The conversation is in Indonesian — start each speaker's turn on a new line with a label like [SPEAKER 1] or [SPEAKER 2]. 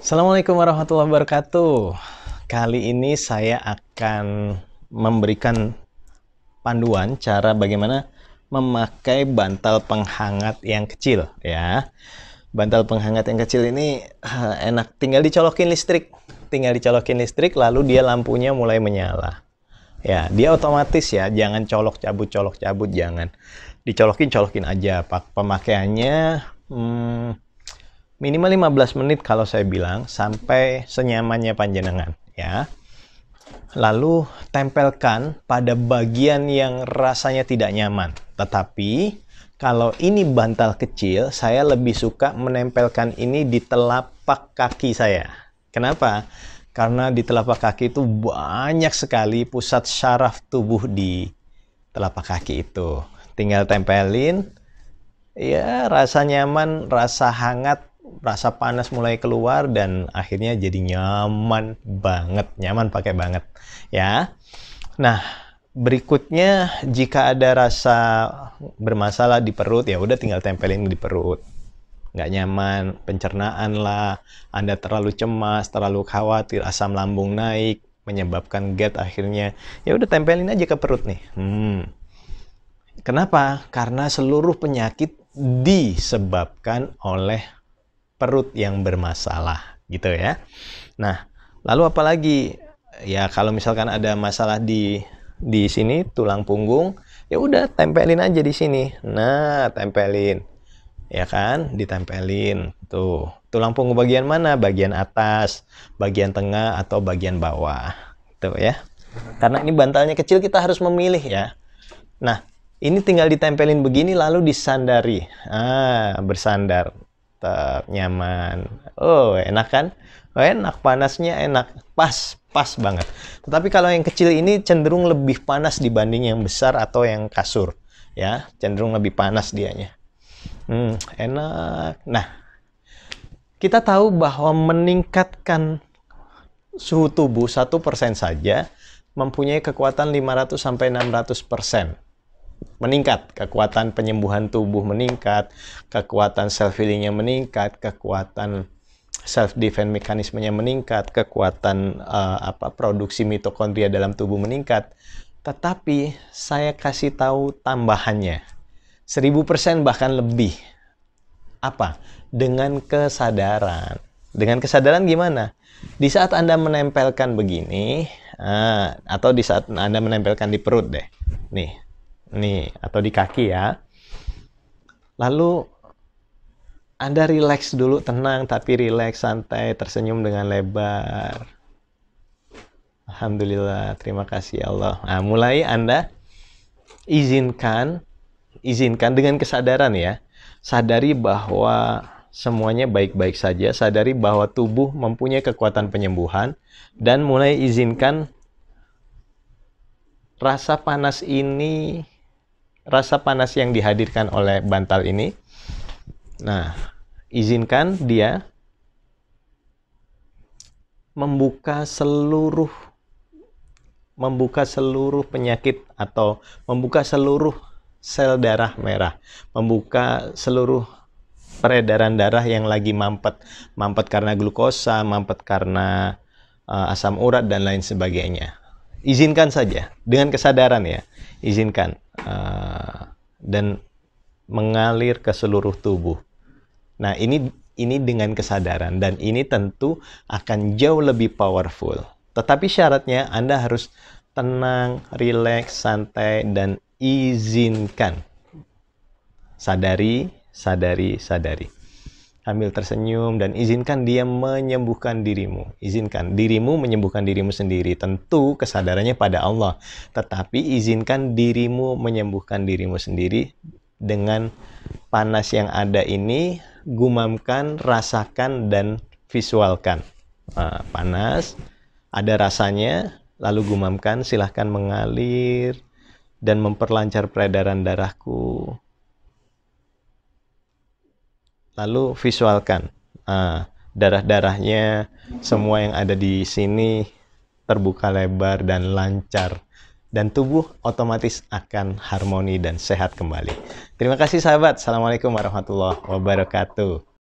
[SPEAKER 1] Assalamualaikum warahmatullahi wabarakatuh. Kali ini saya akan memberikan panduan cara bagaimana memakai bantal penghangat yang kecil ya. Bantal penghangat yang kecil ini eh, enak tinggal dicolokin listrik. Tinggal dicolokin listrik lalu dia lampunya mulai menyala. Ya, dia otomatis ya, jangan colok cabut colok cabut jangan. Dicolokin colokin aja. Pak pemakaiannya hmm, minimal 15 menit kalau saya bilang sampai senyamannya panjenengan ya. Lalu tempelkan pada bagian yang rasanya tidak nyaman. Tetapi kalau ini bantal kecil, saya lebih suka menempelkan ini di telapak kaki saya. Kenapa? Karena di telapak kaki itu banyak sekali pusat syaraf tubuh di telapak kaki itu. Tinggal tempelin, ya rasa nyaman, rasa hangat, rasa panas mulai keluar dan akhirnya jadi nyaman banget, nyaman pakai banget ya. Nah, berikutnya jika ada rasa bermasalah di perut ya udah tinggal tempelin di perut. Nggak nyaman, pencernaan lah, Anda terlalu cemas, terlalu khawatir, asam lambung naik, menyebabkan get akhirnya. Ya udah tempelin aja ke perut nih. Hmm. Kenapa? Karena seluruh penyakit disebabkan oleh perut yang bermasalah gitu ya. Nah, lalu apalagi ya kalau misalkan ada masalah di di sini tulang punggung, ya udah tempelin aja di sini. Nah, tempelin. Ya kan? Ditempelin. Tuh. Tulang punggung bagian mana? Bagian atas, bagian tengah atau bagian bawah. Tuh ya. Karena ini bantalnya kecil kita harus memilih ya. Nah, ini tinggal ditempelin begini lalu disandari. Ah, bersandar mantap nyaman oh enak kan oh, enak panasnya enak pas pas banget tetapi kalau yang kecil ini cenderung lebih panas dibanding yang besar atau yang kasur ya cenderung lebih panas dianya hmm, enak nah kita tahu bahwa meningkatkan suhu tubuh satu persen saja mempunyai kekuatan 500 sampai 600 persen meningkat, kekuatan penyembuhan tubuh meningkat, kekuatan self healingnya meningkat, kekuatan self defense mekanismenya meningkat, kekuatan uh, apa produksi mitokondria dalam tubuh meningkat. Tetapi saya kasih tahu tambahannya. seribu persen bahkan lebih. Apa? Dengan kesadaran. Dengan kesadaran gimana? Di saat Anda menempelkan begini, ah, atau di saat Anda menempelkan di perut deh. Nih, nih atau di kaki ya. Lalu Anda rileks dulu, tenang tapi rileks, santai, tersenyum dengan lebar. Alhamdulillah, terima kasih ya Allah. Nah, mulai Anda izinkan, izinkan dengan kesadaran ya. Sadari bahwa semuanya baik-baik saja, sadari bahwa tubuh mempunyai kekuatan penyembuhan dan mulai izinkan rasa panas ini rasa panas yang dihadirkan oleh bantal ini. Nah, izinkan dia membuka seluruh membuka seluruh penyakit atau membuka seluruh sel darah merah, membuka seluruh peredaran darah yang lagi mampet, mampet karena glukosa, mampet karena uh, asam urat dan lain sebagainya. Izinkan saja dengan kesadaran ya izinkan uh, dan mengalir ke seluruh tubuh. Nah, ini ini dengan kesadaran dan ini tentu akan jauh lebih powerful. Tetapi syaratnya Anda harus tenang, rileks, santai dan izinkan. Sadari, sadari, sadari ambil tersenyum dan izinkan dia menyembuhkan dirimu. Izinkan dirimu menyembuhkan dirimu sendiri. Tentu kesadarannya pada Allah, tetapi izinkan dirimu menyembuhkan dirimu sendiri dengan panas yang ada ini gumamkan, rasakan dan visualkan. Uh, panas ada rasanya, lalu gumamkan silahkan mengalir dan memperlancar peredaran darahku lalu visualkan uh, darah-darahnya semua yang ada di sini terbuka lebar dan lancar dan tubuh otomatis akan harmoni dan sehat kembali. Terima kasih sahabat. Assalamualaikum warahmatullahi wabarakatuh.